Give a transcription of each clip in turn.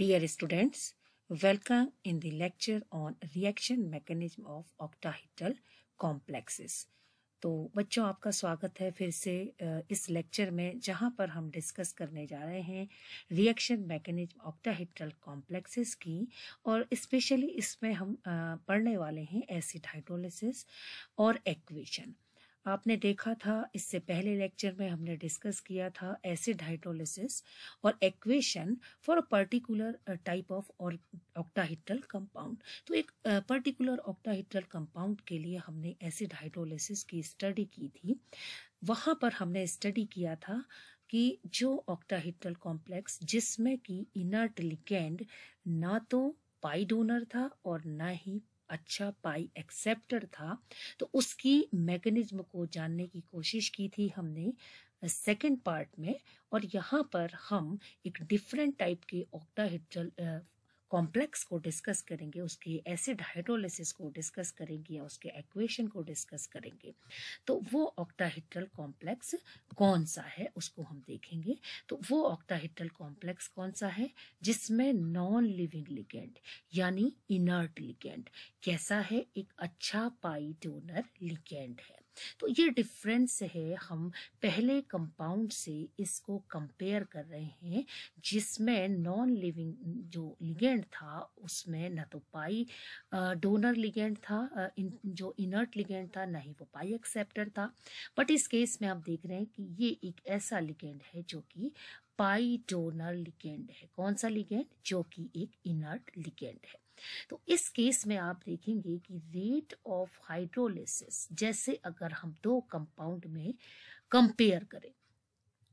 Dear students, welcome in the lecture on reaction mechanism of octahedral complexes. तो बच्चों आपका स्वागत है फिर से इस लेक्चर में जहां पर हम डिस्कस करने जा रहे हैं रिएक्शन मैकेनिज्म ऑक्टाहेड्रल कॉम्प्लेक्सेस की और स्पेशली इसमें हम पढ़ने वाले हैं एसिड हाइड्रोलिसिस और एक्वेशन आपने देखा था इससे पहले लेक्चर में हमने डिस्कस किया था एसिड हाइड्रोलिसिस और aquation for a particular type of और ऑक्टाहिट्रल कंपाउंड तो एक पर्टिकुलर ऑक्टाहिट्रल कंपाउंड के लिए हमने एसिड हाइड्रोलिसिस की स्टडी की थी वहाँ पर हमने स्टडी किया था कि जो ऑक्टाहिट्रल कॉम्प्लेक्स जिसमें कि इनर्ट लिकेंड ना तो पाई डोनर था और ना ही अच्छा पाई एक्सेप्टर था तो उसकी मैकेनिज्म को जानने की कोशिश की थी हमने सेकंड पार्ट में और यहाँ पर हम एक डिफरेंट टाइप के ऑक्टाहेड्रल कॉम्प्लेक्स को डिस्कस करेंगे उसके एसिड हाइड्रोलिसिस को डिस्कस करेंगे या उसके एक्वेशन को डिस्कस करेंगे तो वो ऑक्टाहीट्रल कॉम्प्लेक्स कौन सा है उसको हम देखेंगे तो वो ऑक्टाहीट्रल कॉम्प्लेक्स कौन सा है जिसमें नॉन लिविंग लिगेंड यानी इनर्ट लिगेंड कैसा है एक अच्छा पाई डोनर लिगेंड है तो ये डिफरेंस है हम पहले कंपाउंड से इसको कंपेयर कर रहे हैं जिसमें नॉन लिविंग जो लिगेंड था उसमें न तो पाई डोनर लिगेंड था इन, जो इनर्ट लिगेंड था ना ही वो पाई एक्सेप्टर था बट इस केस में आप देख रहे हैं कि ये एक ऐसा लिगेंड है जो कि पाई डोनर लिगेंड है कौन सा लिगेंड जो कि एक इनर्ट लिगेंड है तो इस केस में आप देखेंगे कि रेट ऑफ हाइड्रोलिसिस जैसे अगर हम दो कंपाउंड में कंपेयर करें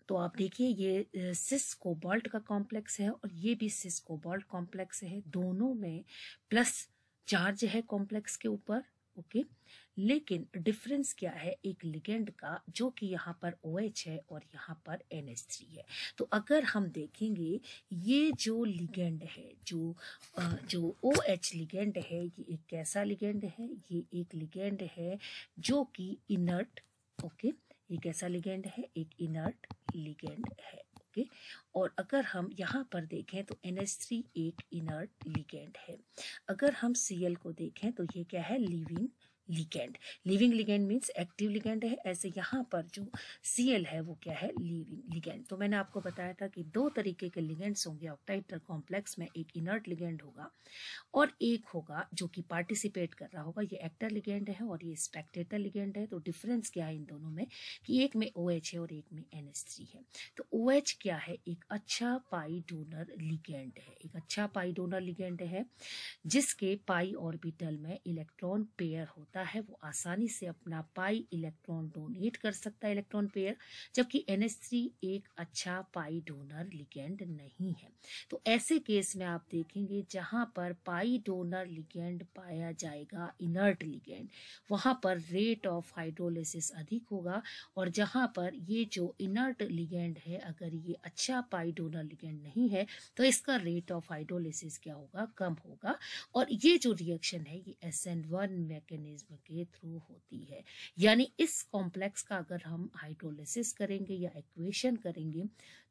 तो आप देखिए ये सिस कोबाल्ट का कॉम्प्लेक्स है और ये भी सिस कोबाल्ट कॉम्प्लेक्स है दोनों में प्लस चार्ज है कॉम्प्लेक्स के ऊपर ओके okay? लेकिन डिफरेंस क्या है एक लिगेंड का जो कि यहाँ पर ओ OH है और यहाँ पर एन है तो अगर हम देखेंगे ये जो लिगेंड है जो जो ओ OH लिगेंड है ये एक कैसा लिगेंड है ये एक लिगेंड है जो कि इनर्ट ओके ये कैसा लिगेंड है एक इनर्ट लिगेंड है ओके और अगर हम यहाँ पर देखें तो एन एक इनर्ट लिगेंड है अगर हम सी को देखें तो ये क्या है leaving ligand leaving ligand means active ligand है ऐसे यहाँ पर जो सी एल है वो क्या है लिविंग लिगेंड तो मैंने आपको बताया था कि दो तरीके के लिगेंड्स होंगे ऑक्टाइटर कॉम्प्लेक्स में एक इनर्ट लिगेंड होगा और एक होगा जो कि पार्टिसिपेट कर रहा होगा ये एक्टर लिगेंड है और ये स्पेक्टेटर लिगेंड है तो डिफरेंस क्या है इन दोनों में कि एक में ओ OH है और एक में एन है तो ओ OH क्या है एक अच्छा पाई डोनर लिगेंड है एक अच्छा पाई डोनर लिगेंड है जिसके पाई ऑर्बिटल में इलेक्ट्रॉन पेयर होता सकता है वो आसानी से अपना पाई इलेक्ट्रॉन डोनेट कर सकता है इलेक्ट्रॉन पेयर जबकि एन एक अच्छा पाई डोनर लिगेंड नहीं है तो ऐसे केस में आप देखेंगे जहां पर पाई डोनर लिगेंड पाया जाएगा इनर्ट लिगेंड वहां पर रेट ऑफ हाइड्रोलिसिस अधिक होगा और जहां पर ये जो इनर्ट लिगेंड है अगर ये अच्छा पाई डोनर लिगेंड नहीं है तो इसका रेट ऑफ हाइड्रोलिसिस क्या होगा कम होगा और ये जो रिएक्शन है ये S N one mechanism metabolism के थ्रू होती है यानी इस कॉम्प्लेक्स का अगर हम हाइड्रोलिसिस करेंगे या एक्वेशन करेंगे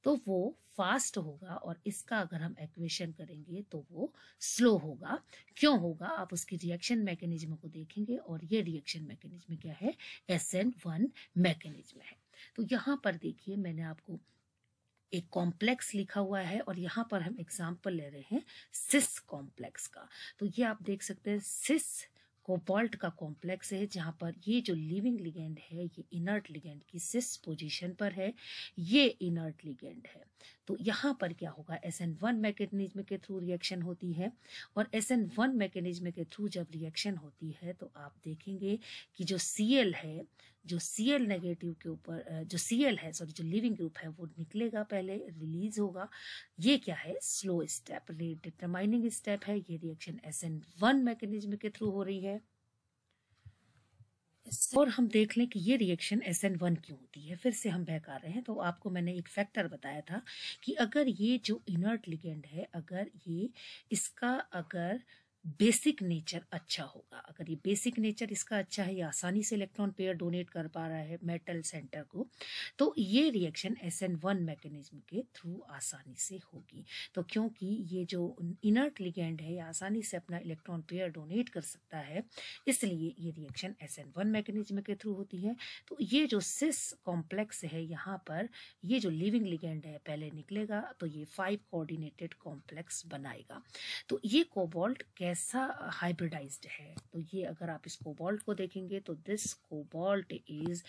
तो वो फास्ट होगा और इसका अगर हम एक्वेशन करेंगे तो वो स्लो होगा क्यों होगा आप उसकी रिएक्शन मैकेनिज्म को देखेंगे और ये रिएक्शन मैकेनिज्म क्या है एस एन वन मैकेनिज्म है तो यहाँ पर देखिए मैंने आपको एक कॉम्प्लेक्स लिखा हुआ है और यहाँ पर हम एग्जाम्पल ले रहे हैं सिस कॉम्प्लेक्स का तो ये आप देख सकते हैं सिस कोबाल्ट का कॉम्प्लेक्स है जहाँ पर ये जो लिविंग लिगेंड है ये इनर्ट लिगेंड की सिस पोजीशन पर है ये इनर्ट लिगेंड है तो यहाँ पर क्या होगा एस एन वन मैकेनिज्म के थ्रू रिएक्शन होती है और एस एन वन मैकेनिज्म के थ्रू जब रिएक्शन होती है तो आप देखेंगे कि जो सी एल है जो सी एल नेगेटिव के ऊपर जो सी एल है सॉरी जो लिविंग ग्रुप है वो निकलेगा पहले रिलीज होगा ये क्या है slow step rate determining step है ये reaction S N one mechanism के थ्रू हो रही है और हम देख लें कि ये रिएक्शन एस एन वन क्यों होती है फिर से हम बहका रहे हैं तो आपको मैंने एक फैक्टर बताया था कि अगर ये जो इनर्ट लिगेंड है अगर ये इसका अगर बेसिक नेचर अच्छा होगा अगर ये बेसिक नेचर इसका अच्छा है ये आसानी से इलेक्ट्रॉन पेयर डोनेट कर पा रहा है मेटल सेंटर को तो ये reaction S N one mechanism के थ्रू आसानी से होगी तो क्योंकि ये जो इनर्ट लिगेंड है ये आसानी से अपना इलेक्ट्रॉन पेयर डोनेट कर सकता है इसलिए ये reaction S N one mechanism के थ्रू होती है तो ये जो सिस कॉम्प्लेक्स है यहाँ पर ये जो लिविंग लिगेंड है पहले निकलेगा तो ये फाइव कोऑर्डिनेटेड कॉम्प्लेक्स बनाएगा तो ये कोबाल्ट कैसे कैसा हाइब्रिडाइज्ड है तो ये अगर आप इस कोबाल्ट को देखेंगे तो this cobalt is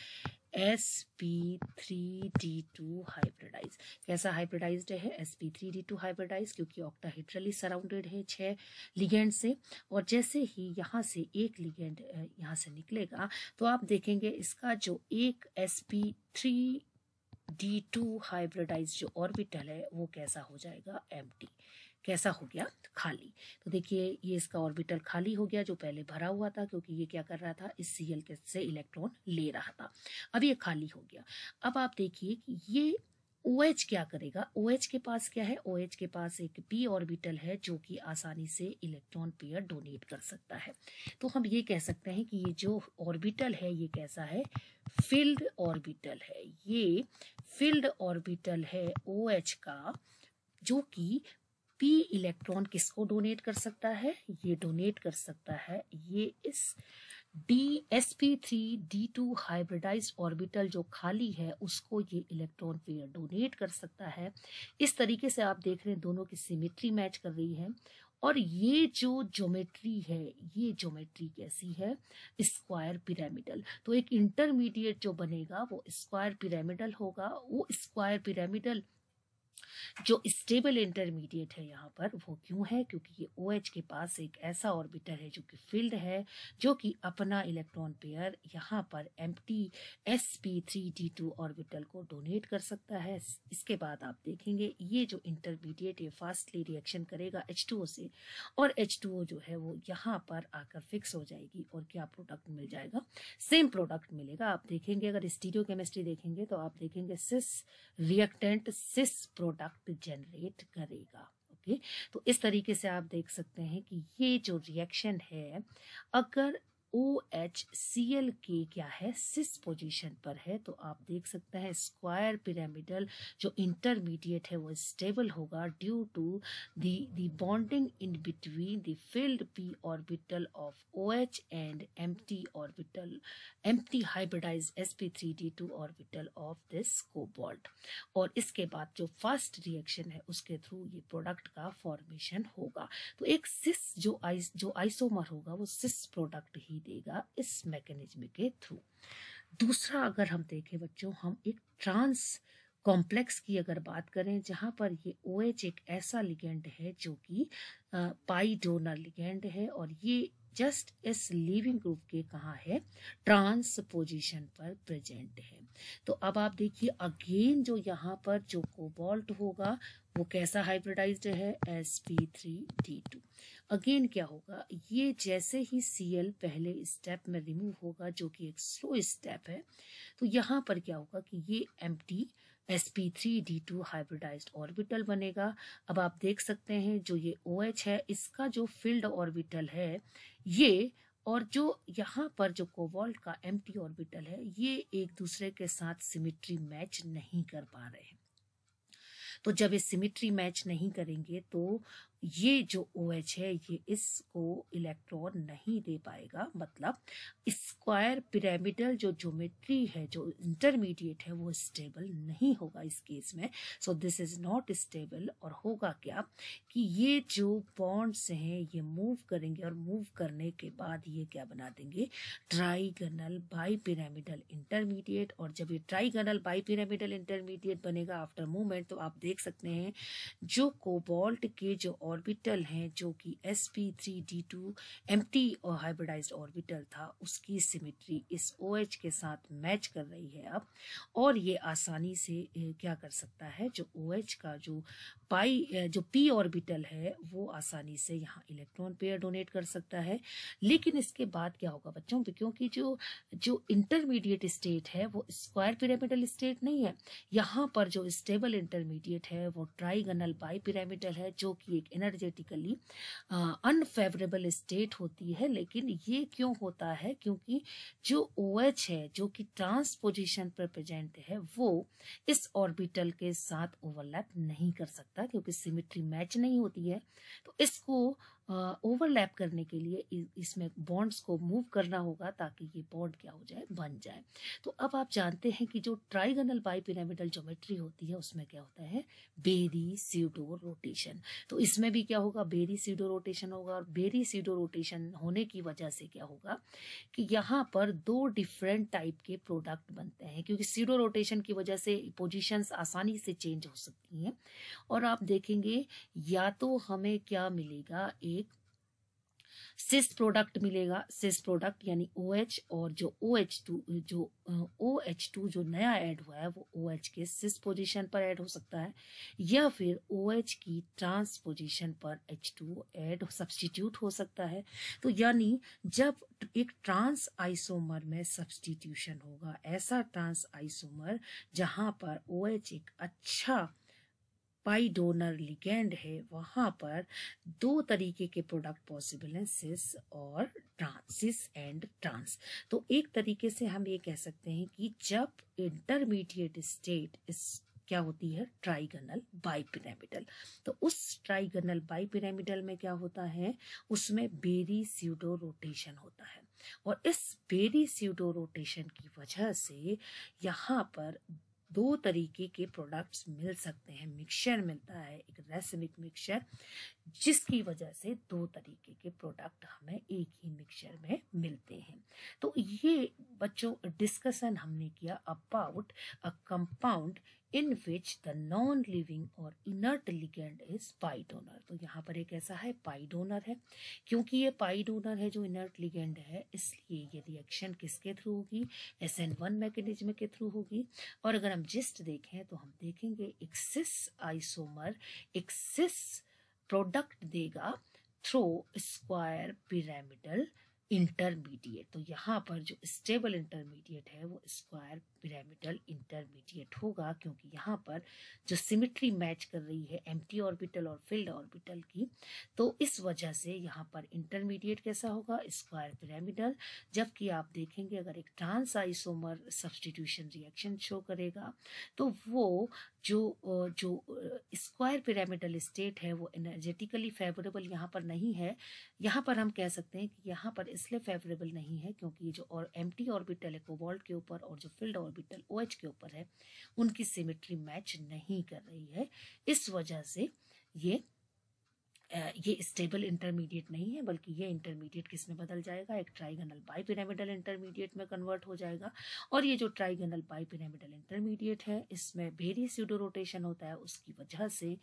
S P three D two hybridize कैसा हाइब्रिडाइज्ड है S P three D two hybridize क्योंकि ऑक्टाहीड्रली सराउंडेड है छः लिगेंड से और जैसे ही यहाँ से एक लिगेंड यहाँ से निकलेगा तो आप देखेंगे इसका जो एक S P three D two hybridize जो ऑर्बिटल है वो कैसा हो जाएगा एम टी कैसा हो गया खाली तो देखिए ये इसका ऑर्बिटल खाली हो गया जो पहले भरा हुआ था क्योंकि ये क्या कर रहा था इस सी एल के से इलेक्ट्रॉन ले रहा था अब ये खाली हो गया अब आप देखिए कि ये ओ OH क्या करेगा ओ OH के पास क्या है ओ OH के पास एक पी ऑर्बिटल है जो कि आसानी से इलेक्ट्रॉन पेयर डोनेट कर सकता है तो हम ये कह सकते हैं कि ये जो ऑर्बिटल है ये कैसा है फील्ड ऑर्बिटल है ये फील्ड ऑर्बिटल है ओ OH का जो कि पी इलेक्ट्रॉन किसको डोनेट कर सकता है ये डोनेट कर सकता है ये इस D S P three D two hybridize orbital जो खाली है उसको ये इलेक्ट्रॉन पेयर डोनेट कर सकता है इस तरीके से आप देख रहे हैं दोनों की सिमेट्री मैच कर रही है और ये जो ज्योमेट्री है ये ज्योमेट्री कैसी है स्क्वायर पिरामिडल तो एक इंटरमीडिएट जो बनेगा वो स्क्वायर पिरामिडल होगा वो स्क्वायर पिरामिडल जो स्टेबल इंटरमीडिएट है यहाँ पर वो क्यों है क्योंकि ये ओ OH के पास एक ऐसा ऑर्बिटर है जो कि फील्ड है जो कि अपना इलेक्ट्रॉन पेयर यहाँ पर empty s P three D two orbital को डोनेट कर सकता है इसके बाद आप देखेंगे ये जो इंटरमीडिएट ये फास्टली रिएक्शन करेगा एच टू ओ से और एच टू ओ जो है वो यहाँ पर आकर फिक्स हो जाएगी और क्या प्रोडक्ट मिल जाएगा सेम प्रोडक्ट मिलेगा आप देखेंगे अगर स्टीरियो केमिस्ट्री देखेंगे तो आप देखेंगे cis reactant cis pro product generate करेगा ओके तो इस तरीके से आप देख सकते हैं कि ये जो रिएक्शन है अगर ओ एच सी एल के क्या है सिस पोजीशन पर है तो आप देख सकते हैं स्क्वायर पिरामिडल जो इंटरमीडिएट है वो स्टेबल होगा due to the bonding in between the filled p orbital of O H and empty orbital empty hybridize s P three D two orbital of this cobalt और इसके बाद जो first reaction है उसके through ये product का formation होगा तो एक सिस जो आइस जो आइसोमर होगा वो सिस प्रोडक्ट ही देगा इस मैकेनिज्म के थ्रू दूसरा अगर हम देखें बच्चों हम एक ट्रांस कॉम्प्लेक्स की अगर बात करें जहाँ पर ये ओ OH एक ऐसा लिगेंड है जो कि पाई डोनर लिगेंड है और ये जस्ट इस लिविंग ग्रुप के कहा है ट्रांसपोजिशन पर प्रेजेंट है तो अब आप देखिए अगेन जो यहाँ पर जो कोबाल्ट होगा वो कैसा हाइब्रिडाइज्ड है S P three D two again क्या होगा ये जैसे ही सी एल पहले स्टेप में रिमूव होगा जो कि एक स्लो स्टेप है तो यहाँ पर क्या होगा कि ये empty s P three D two hybridize orbital बनेगा अब आप देख सकते हैं जो ये ओ OH है इसका जो फील्ड ऑर्बिटल है ये और जो यहाँ पर जो कोवॉल्ट का एम ऑर्बिटल है ये एक दूसरे के साथ सिमिट्री मैच नहीं कर पा रहे हैं तो जब ये सिमिट्री मैच नहीं करेंगे तो ये जो ओ OH है ये इसको इलेक्ट्रॉन नहीं दे पाएगा मतलब स्क्वायर पिरामिडल जो ज्योमेट्री है जो इंटरमीडिएट है वो स्टेबल नहीं होगा इस केस में so this is not stable और होगा क्या कि ये जो बॉन्ड्स हैं ये मूव करेंगे और मूव करने के बाद ये क्या बना देंगे ट्राइगनल बाई पिरामिडल इंटरमीडिएट और जब ये ट्राइगनल बाई पिरामिडल इंटरमीडिएट बनेगा आफ्टर मूवमेंट तो आप देख सकते हैं जो कोबॉल्ट के जो और ऑर्बिटल हैं जो कि s P three D two empty और हाइब्रिडाइज ऑर्बिटल था उसकी सिमिट्री इस ओ OH एच के साथ मैच कर रही है अब और ये आसानी से क्या कर सकता है जो ओ OH एच का जो पाई जो पी ऑर्बिटल है वो आसानी से यहाँ इलेक्ट्रॉन पेयर डोनेट कर सकता है लेकिन इसके बाद क्या होगा बच्चों तो क्योंकि जो जो इंटरमीडिएट स्टेट है वो स्क्वायर पिरामिडल स्टेट नहीं है यहाँ पर जो स्टेबल इंटरमीडिएट है वो ट्राइगनल बाई पिरामिडल है जो कि एक एनर्जी एनर्जेटिकली अनफेवरेबल स्टेट होती है लेकिन ये क्यों होता है क्योंकि जो ओ OH है जो कि ट्रांसपोजिशन पर प्रेजेंट है वो इस ऑर्बिटल के साथ ओवरलैप नहीं कर सकता क्योंकि सिमिट्री मैच नहीं होती है तो इसको ओवरलैप करने के लिए इसमें बॉन्ड्स को मूव करना होगा ताकि ये बॉन्ड क्या हो जाए बन जाए तो अब आप जानते हैं कि जो ट्राइगनल बाईपिरामिडल ज्योमेट्री होती है उसमें क्या होता है बेरी सीडो रोटेशन तो इसमें भी क्या होगा बेरी सीडो रोटेशन होगा और बेरी सीडो रोटेशन होने की वजह से क्या होगा कि यहाँ पर दो डिफरेंट टाइप के प्रोडक्ट बनते हैं क्योंकि सीडो रोटेशन की वजह से पोजिशन आसानी से चेंज हो सकती हैं और आप देखेंगे या तो हमें क्या मिलेगा ए सिस प्रोडक्ट मिलेगा सिस प्रोडक्ट यानी ओ OH और जो ओ एच टू जो ओ एच टू जो नया ऐड हुआ है वो ओ OH एच के सिस पोजीशन पर ऐड हो सकता है या फिर ओ OH एच की ट्रांस पोजीशन पर एच टू एड सब्सटीट्यूट हो सकता है तो यानी जब एक ट्रांस आइसोमर में सब्सटीट्यूशन होगा ऐसा ट्रांस आइसोमर जहाँ पर ओ OH एच एक अच्छा पाई डोनर लिगेंड है वहाँ पर दो तरीके के प्रोडक्ट पॉसिबल हैं सिस और ट्रांस सिस एंड ट्रांस तो एक तरीके से हम ये कह सकते हैं कि जब इंटरमीडिएट स्टेट इस क्या होती है ट्राइगनल बाईपिरामिडल तो उस ट्राइगनल बाईपिरामिडल में क्या होता है उसमें बेरी स्यूडो रोटेशन होता है और इस बेरी स्यूडो रोटेशन की वजह से यहाँ पर दो तरीके के प्रोडक्ट्स मिल सकते हैं मिक्सचर मिलता है एक रेसमिक मिक्सचर जिसकी वजह से दो तरीके के प्रोडक्ट हमें एक ही मिक्सचर में मिलते हैं तो ये बच्चों डिस्कशन हमने किया about a compound in which the non leaving और inert ligand is pi donor तो यहाँ पर एक ऐसा है पाई डोनर है क्योंकि ये पाई डोनर है जो इनर्ट लिगेंड है इसलिए ये रिएक्शन किसके थ्रू होगी एस एन वन मैकेनिज्म के थ्रू होगी और अगर हम जिस्ट देखें तो हम देखेंगे एक सिस आइसोमर एक सिस प्रोडक्ट देगा थ्रो स्क्वायर पिरामिडल इंटरमीडिएट तो यहाँ पर जो स्टेबल इंटरमीडिएट है वो स्क्वायर पिरामिडल इंटरमीडिएट होगा क्योंकि यहाँ पर जो सिमिट्री मैच कर रही है एम ऑर्बिटल और फील्ड ऑर्बिटल की तो इस वजह से यहाँ पर इंटरमीडिएट कैसा होगा स्क्वायर पिरामिडल जबकि आप देखेंगे अगर एक trans isomer substitution reaction show करेगा तो वो जो जो स्क्वायर पिरामिडल स्टेट है वो एनर्जेटिकली फेवरेबल यहाँ पर नहीं है यहाँ पर हम कह सकते हैं कि यहाँ पर इसलिए फेवरेबल नहीं है क्योंकि ये जो और एम्प्टी ऑर्बिटल है कोबाल्ट के ऊपर और जो फील्ड और ऑर्बिटल ओ OH के ऊपर है उनकी सिमेट्री मैच नहीं कर रही है इस वजह से ये ये स्टेबल इंटरमीडिएट नहीं है बल्कि ये इंटरमीडिएट किस में बदल जाएगा एक ट्राइगनल बाईपिरामिडल इंटरमीडिएट में कन्वर्ट हो जाएगा और ये जो ट्राइगनल बाईपिरामिडल इंटरमीडिएट है इसमें भेरी सीडो रोटेशन होता है उसकी वजह से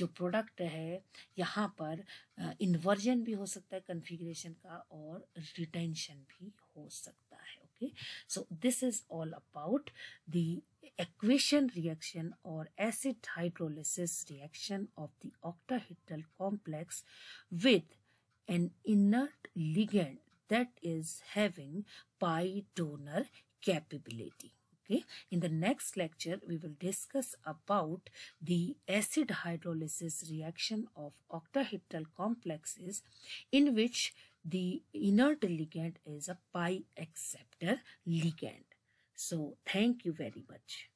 जो प्रोडक्ट है यहाँ पर इन्वर्जन भी हो सकता है कन्फिग्रेशन का और रिटेंशन भी हो सकता है okay so this is all about the equation reaction or acid hydrolysis reaction of the octahedral complex with an inert ligand that is having pi donor capability okay in the next lecture we will discuss about the acid hydrolysis reaction of octahedral complexes in which the inert ligand is a pi acceptor ligand. So thank you very much.